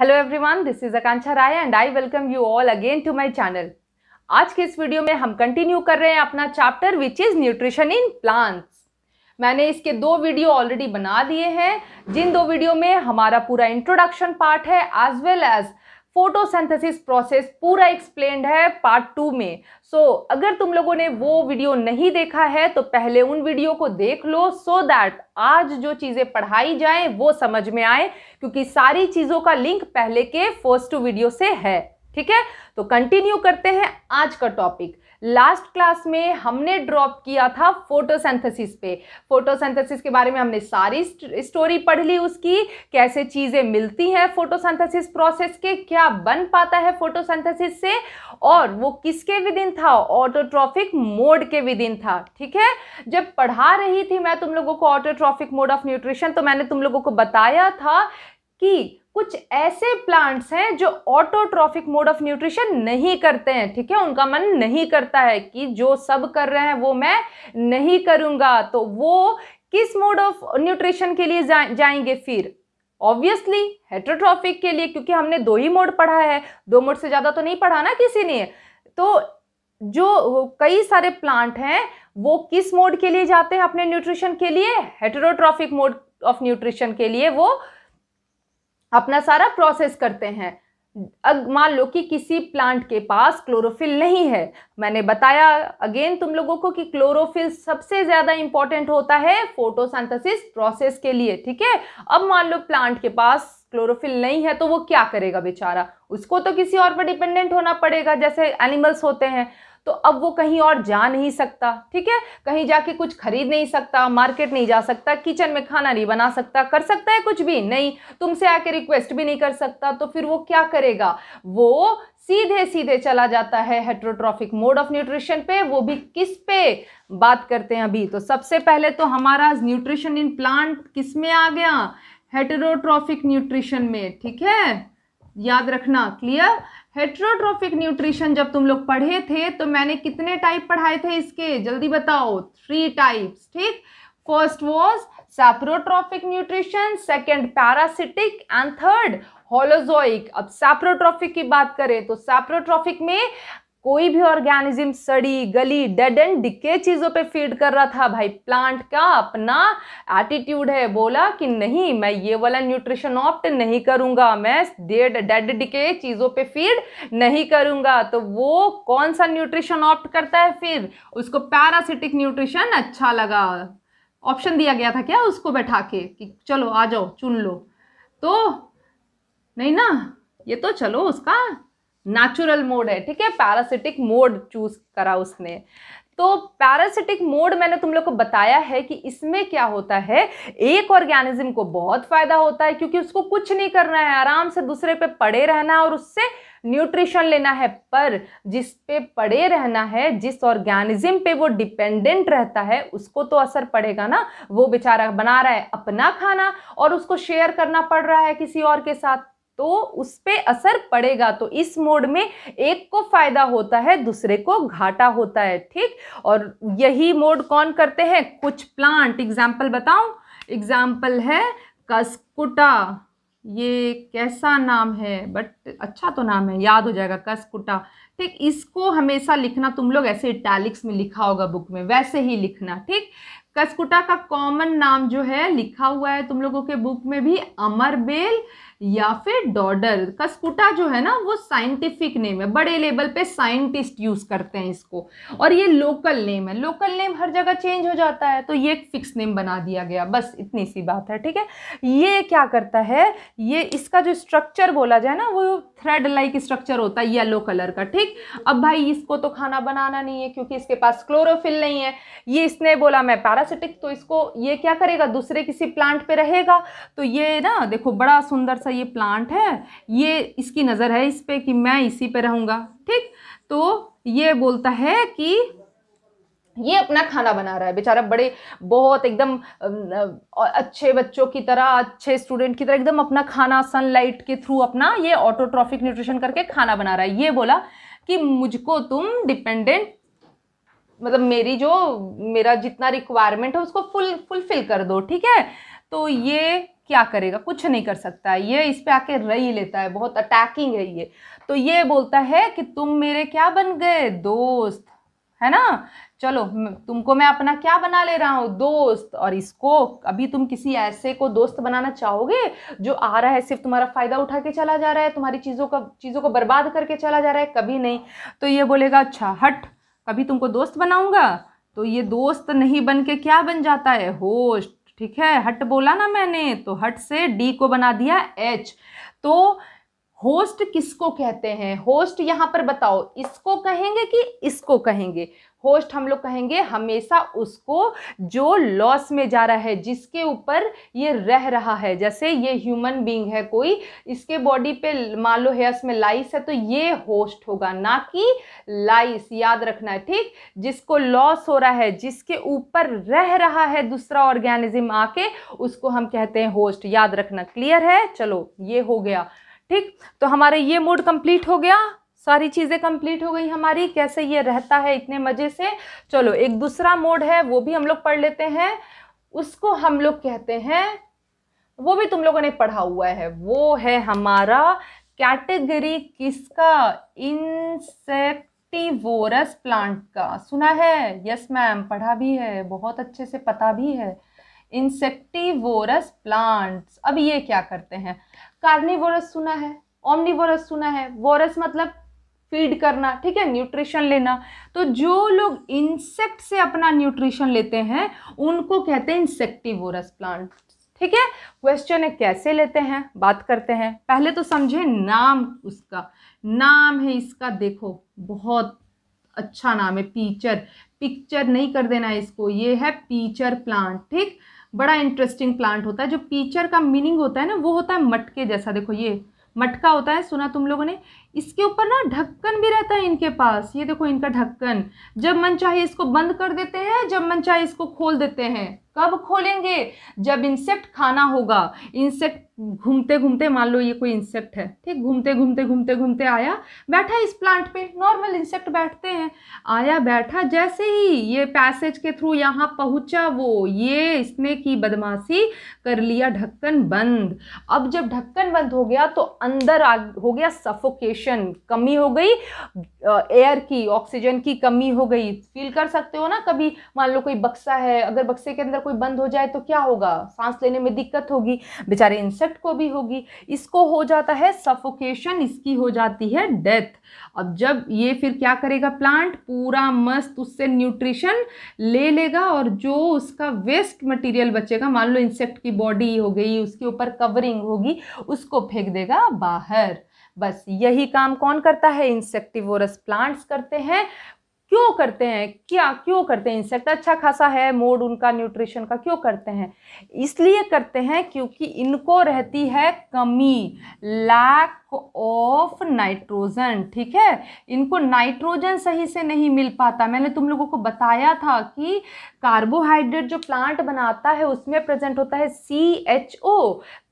hello everyone this is Akanksha Rai and I welcome you all again to my channel आज के इस video में हम कंटिन्यू कर रहे हैं अपना chapter which is nutrition in plants मैंने इसके दो वीडियो ऑलरेडी बना दिए हैं जिन दो वीडियो में हमारा पूरा इंट्रोडक्शन पार्ट है as well as photosynthesis process पूरा एक्सप्लेन्ड है पार्ट टू में सो so, अगर तुम लोगों ने वो वीडियो नहीं देखा है तो पहले उन वीडियो को देख लो सो so दैट आज जो चीज़ें पढ़ाई जाएँ वो समझ में आए क्योंकि सारी चीज़ों का लिंक पहले के फर्स्ट वीडियो से है ठीक है तो कंटिन्यू करते हैं आज का टॉपिक लास्ट क्लास में हमने ड्रॉप किया था फोटोसेंथेसिस पे फोटोसेंथेसिस के बारे में हमने सारी स्टोरी पढ़ ली उसकी कैसे चीज़ें मिलती हैं फोटोसेंथेसिस प्रोसेस के क्या बन पाता है फोटोसेंथेसिस से और वो किसके विदिन था ऑटोट्रॉफिक मोड के विदिन था ठीक है जब पढ़ा रही थी मैं तुम लोगों को ऑटोट्रॉफिक मोड ऑफ न्यूट्रिशन तो मैंने तुम लोगों को बताया था कि कुछ ऐसे प्लांट्स हैं जो ऑटोट्रॉफिक मोड ऑफ न्यूट्रिशन नहीं करते हैं ठीक है उनका मन नहीं करता है कि जो सब कर रहे हैं वो मैं नहीं करूँगा तो वो किस मोड ऑफ न्यूट्रिशन के लिए जा, जाएंगे फिर ऑब्वियसली हेट्रोट्रॉफिक के लिए क्योंकि हमने दो ही मोड पढ़ा है दो मोड से ज़्यादा तो नहीं पढ़ा ना किसी ने तो जो कई सारे प्लांट हैं वो किस मोड के लिए जाते हैं अपने न्यूट्रिशन के लिए हेट्रोट्रॉफिक मोड ऑफ न्यूट्रिशन के लिए वो अपना सारा प्रोसेस करते हैं अब मान लो कि किसी प्लांट के पास क्लोरोफिल नहीं है मैंने बताया अगेन तुम लोगों को कि क्लोरोफिल सबसे ज़्यादा इंपॉर्टेंट होता है फोटोसिंथेसिस प्रोसेस के लिए ठीक है अब मान लो प्लांट के पास क्लोरोफिल नहीं है तो वो क्या करेगा बेचारा उसको तो किसी और पर डिपेंडेंट होना पड़ेगा जैसे एनिमल्स होते हैं तो अब वो कहीं और जा नहीं सकता ठीक है कहीं जाके कुछ खरीद नहीं सकता मार्केट नहीं जा सकता किचन में खाना नहीं बना सकता कर सकता है कुछ भी नहीं तुमसे आके रिक्वेस्ट भी नहीं कर सकता तो फिर वो क्या करेगा वो सीधे सीधे चला जाता है हेट्रोट्रॉफिक मोड ऑफ न्यूट्रिशन पे वो भी किस पे बात करते हैं अभी तो सबसे पहले तो हमारा न्यूट्रिशन इन प्लांट किस में आ गया हेट्रोट्रॉफिक न्यूट्रिशन में ठीक है याद रखना क्लियर हेट्रोट्रॉफिक न्यूट्रिशन जब तुम लोग पढ़े थे तो मैंने कितने टाइप पढ़ाए थे इसके जल्दी बताओ थ्री टाइप्स ठीक first was saprotrophic nutrition second parasitic and third holozoic अब सैप्रोट्रॉफिक की बात करें तो सैप्रोट्रॉफिक में कोई भी ऑर्गेनिज्म सड़ी गली डेड एंड डिके चीज़ों पे फीड कर रहा था भाई प्लांट का अपना एटीट्यूड है बोला कि नहीं मैं ये वाला न्यूट्रिशन ऑप्ट नहीं करूंगा मैं डेड डेड डिके चीज़ों पे फीड नहीं करूँगा तो वो कौन सा न्यूट्रिशन ऑप्ट करता है फिर उसको पैरासिटिक न्यूट्रिशन अच्छा लगा ऑप्शन दिया गया था क्या उसको बैठा के कि चलो आ जाओ चुन लो तो नहीं ना ये तो चलो उसका नेचुरल मोड है ठीक है पैरासिटिक मोड चूज करा उसने तो पैरासिटिक मोड मैंने तुम लोग को बताया है कि इसमें क्या होता है एक ऑर्गेनिज्म को बहुत फायदा होता है क्योंकि उसको कुछ नहीं करना है आराम से दूसरे पे पड़े रहना और उससे न्यूट्रिशन लेना है पर जिस पे पड़े रहना है जिस ऑर्गेनिज्म पे वो डिपेंडेंट रहता है उसको तो असर पड़ेगा ना वो बेचारा बना रहा है अपना खाना और उसको शेयर करना पड़ रहा है किसी और के साथ तो उस पर असर पड़ेगा तो इस मोड में एक को फायदा होता है दूसरे को घाटा होता है ठीक और यही मोड कौन करते हैं कुछ प्लांट एग्जाम्पल बताऊं एग्जाम्पल है कसकुटा ये कैसा नाम है बट अच्छा तो नाम है याद हो जाएगा कसकुटा ठीक इसको हमेशा लिखना तुम लोग ऐसे इटैलिक्स में लिखा होगा बुक में वैसे ही लिखना ठीक कसकुटा का कॉमन नाम जो है लिखा हुआ है तुम लोगों के बुक में भी अमरबेल या फिर डॉडर कस्पुटा जो है ना वो साइंटिफिक नेम है बड़े लेवल पे साइंटिस्ट यूज़ करते हैं इसको और ये लोकल नेम है लोकल नेम हर जगह चेंज हो जाता है तो ये एक फिक्स नेम बना दिया गया बस इतनी सी बात है ठीक है ये क्या करता है ये इसका जो स्ट्रक्चर बोला जाए ना वो थ्रेड लाइक स्ट्रक्चर होता है येलो कलर का ठीक अब भाई इसको तो खाना बनाना नहीं है क्योंकि इसके पास क्लोरोफिल नहीं है ये इसने बोला मैं पैरासिटिक तो इसको ये क्या करेगा दूसरे किसी प्लांट पे रहेगा तो ये ना देखो बड़ा सुंदर सा ये प्लांट है ये इसकी नज़र है इस पर कि मैं इसी पे रहूँगा ठीक तो ये बोलता है कि ये अपना खाना बना रहा है बेचारा बड़े बहुत एकदम अच्छे बच्चों की तरह अच्छे स्टूडेंट की तरह एकदम अपना खाना सनलाइट के थ्रू अपना ये ऑटोट्रॉफिक न्यूट्रिशन करके खाना बना रहा है ये बोला कि मुझको तुम डिपेंडेंट मतलब मेरी जो मेरा जितना रिक्वायरमेंट है उसको फुल फुलफिल कर दो ठीक है तो ये क्या करेगा कुछ नहीं कर सकता है ये इस पे आके रही लेता है बहुत अटैकिंग है ये तो ये बोलता है कि तुम मेरे क्या बन गए दोस्त है ना चलो तुमको मैं अपना क्या बना ले रहा हूँ दोस्त और इसको अभी तुम किसी ऐसे को दोस्त बनाना चाहोगे जो आ रहा है सिर्फ तुम्हारा फ़ायदा उठा के चला जा रहा है तुम्हारी चीज़ों का चीज़ों को बर्बाद करके चला जा रहा है कभी नहीं तो ये बोलेगा अच्छा हट कभी तुमको दोस्त बनाऊँगा तो ये दोस्त नहीं बन के क्या बन जाता है होस्ट ठीक है हट बोला ना मैंने तो हट से डी को बना दिया एच तो होस्ट किसको कहते हैं होस्ट यहाँ पर बताओ इसको कहेंगे कि इसको कहेंगे होस्ट हम लोग कहेंगे हमेशा उसको जो लॉस में जा रहा है जिसके ऊपर ये रह रहा है जैसे ये ह्यूमन बींग है कोई इसके बॉडी पे मान लो हेयर्स में लाइस है तो ये होस्ट होगा ना कि लाइस याद रखना है ठीक जिसको लॉस हो रहा है जिसके ऊपर रह रहा है दूसरा ऑर्गेनिज्म आके उसको हम कहते हैं होस्ट याद रखना क्लियर है चलो ये हो गया ठीक तो हमारे ये मोड कंप्लीट हो गया सारी चीज़ें कंप्लीट हो गई हमारी कैसे ये रहता है इतने मज़े से चलो एक दूसरा मोड है वो भी हम लोग पढ़ लेते हैं उसको हम लोग कहते हैं वो भी तुम लोगों ने पढ़ा हुआ है वो है हमारा कैटेगरी किसका इंसेक्टिवोरस प्लांट का सुना है यस मैम पढ़ा भी है बहुत अच्छे से पता भी है इंसेक्टिवोरस प्लांट्स अब ये क्या करते हैं कार्निवोरस सुना है ओमनिवोरस सुना है वोरस मतलब फीड करना ठीक है न्यूट्रिशन लेना तो जो लोग इंसेक्ट से अपना न्यूट्रिशन लेते हैं उनको कहते हैं इंसेक्टिवोरस प्लांट ठीक है क्वेश्चन है कैसे लेते हैं बात करते हैं पहले तो समझे नाम उसका नाम है इसका देखो बहुत अच्छा नाम है पीचर पिक्चर नहीं कर देना इसको ये है पीचर प्लांट ठीक बड़ा इंटरेस्टिंग प्लांट होता है जो पीचर का मीनिंग होता है ना वो होता है मटके जैसा देखो ये मटका होता है सुना तुम लोगों ने इसके ऊपर ना ढक्कन भी रहता है इनके पास ये देखो इनका ढक्कन जब मन चाहे इसको बंद कर देते हैं जब मन चाहे इसको खोल देते हैं कब खोलेंगे जब इंसेक्ट खाना होगा इंसेक्ट घूमते घूमते मान लो ये कोई इंसेक्ट है ठीक घूमते घूमते घूमते घूमते आया बैठा इस प्लांट पे नॉर्मल इंसेक्ट बैठते हैं आया बैठा जैसे ही ये पैसेज के थ्रू यहाँ पहुँचा वो ये इसने की बदमाशी कर लिया ढक्कन बंद अब जब ढक्कन बंद हो गया तो अंदर आ हो गया सफोकेशन सेचुरेशन कमी हो गई एयर की ऑक्सीजन की कमी हो गई फील कर सकते हो ना कभी मान लो कोई बक्सा है अगर बक्से के अंदर कोई बंद हो जाए तो क्या होगा सांस लेने में दिक्कत होगी बेचारे इंसेक्ट को भी होगी इसको हो जाता है सफोकेशन इसकी हो जाती है डेथ अब जब ये फिर क्या करेगा प्लांट पूरा मस्त उससे न्यूट्रिशन ले लेगा और जो उसका वेस्ट मटेरियल बचेगा मान लो इंसेक्ट की बॉडी हो गई उसके ऊपर कवरिंग होगी उसको फेंक देगा बाहर बस यही काम कौन करता है इंसेक्टिवोरस प्लांट्स करते हैं क्यों करते हैं क्या क्यों करते हैं इंसेक्ट अच्छा खासा है मोड उनका न्यूट्रिशन का क्यों करते हैं इसलिए करते हैं क्योंकि इनको रहती है कमी लैक ऑफ नाइट्रोजन ठीक है इनको नाइट्रोजन सही से नहीं मिल पाता मैंने तुम लोगों को बताया था कि कार्बोहाइड्रेट जो प्लांट बनाता है उसमें प्रेजेंट होता है C H O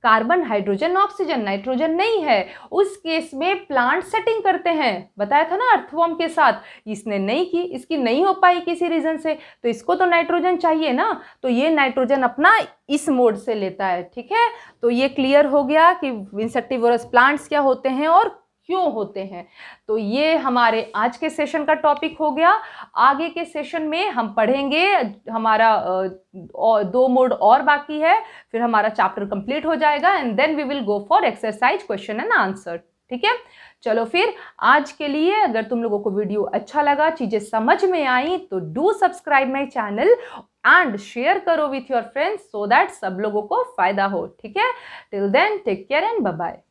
carbon hydrogen oxygen nitrogen नहीं है उस केस में प्लांट सेटिंग करते हैं बताया था ना अर्थवॉर्म के साथ इसने नहीं की इसकी नहीं हो पाई किसी रीज़न से तो इसको तो नाइट्रोजन चाहिए ना तो ये नाइट्रोजन अपना इस मोड से लेता है ठीक है तो ये क्लियर हो गया कि इंसेक्टिवोरस प्लांट्स क्या होते हैं और क्यों होते हैं तो ये हमारे आज के सेशन का टॉपिक हो गया आगे के सेशन में हम पढ़ेंगे हमारा दो मोड और बाकी है फिर हमारा चैप्टर कंप्लीट हो जाएगा and then we will go for exercise question and answer ठीक है चलो फिर आज के लिए अगर तुम लोगों को वीडियो अच्छा लगा चीज़ें समझ में आई तो do subscribe my channel and share करो with your friends so that सब लोगों को फायदा हो ठीक है till then take care and bye